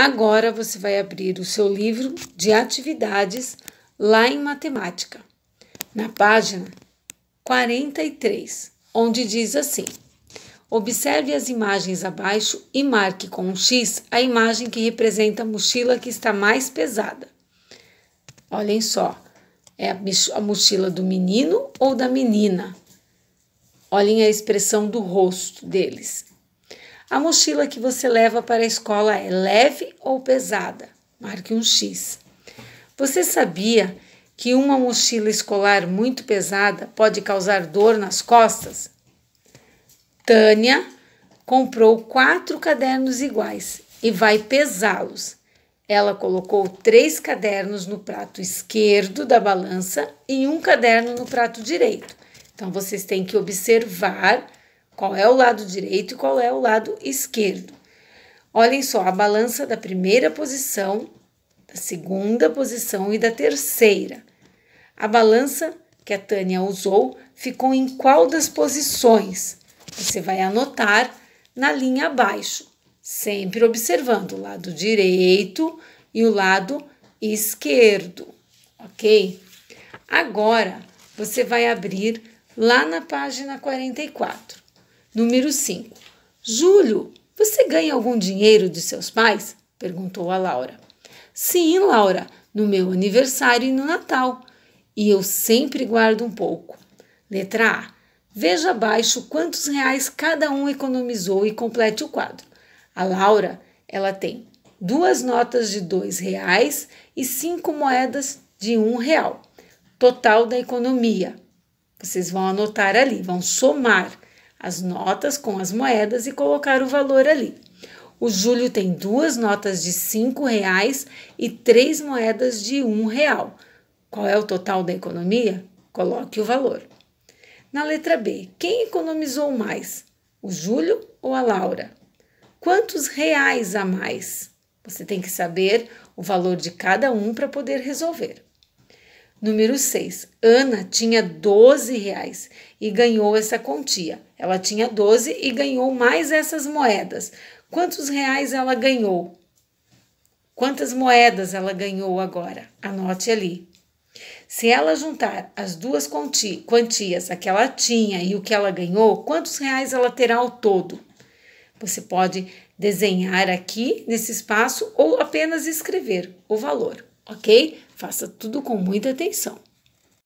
Agora você vai abrir o seu livro de atividades lá em matemática, na página 43, onde diz assim: Observe as imagens abaixo e marque com um X a imagem que representa a mochila que está mais pesada. Olhem só, é a mochila do menino ou da menina? Olhem a expressão do rosto deles. A mochila que você leva para a escola é leve ou pesada? Marque um X. Você sabia que uma mochila escolar muito pesada pode causar dor nas costas? Tânia comprou quatro cadernos iguais e vai pesá-los. Ela colocou três cadernos no prato esquerdo da balança e um caderno no prato direito. Então, vocês têm que observar qual é o lado direito e qual é o lado esquerdo. Olhem só a balança da primeira posição, da segunda posição e da terceira. A balança que a Tânia usou ficou em qual das posições? Você vai anotar na linha abaixo, sempre observando o lado direito e o lado esquerdo, ok? Agora você vai abrir lá na página 44. Número 5. Júlio, você ganha algum dinheiro de seus pais? perguntou a Laura. Sim, Laura, no meu aniversário e no Natal. E eu sempre guardo um pouco. Letra A. Veja abaixo quantos reais cada um economizou e complete o quadro. A Laura, ela tem duas notas de dois reais e cinco moedas de um real. Total da economia. Vocês vão anotar ali, vão somar as notas com as moedas e colocar o valor ali. O Júlio tem duas notas de cinco reais e três moedas de um real. Qual é o total da economia? Coloque o valor. Na letra B, quem economizou mais? O Júlio ou a Laura? Quantos reais a mais? Você tem que saber o valor de cada um para poder resolver. Número 6. Ana tinha 12 reais e ganhou essa quantia. Ela tinha 12 e ganhou mais essas moedas. Quantos reais ela ganhou? Quantas moedas ela ganhou agora? Anote ali. Se ela juntar as duas quantias, a que ela tinha e o que ela ganhou, quantos reais ela terá ao todo? Você pode desenhar aqui nesse espaço ou apenas escrever o valor ok? Faça tudo com muita atenção.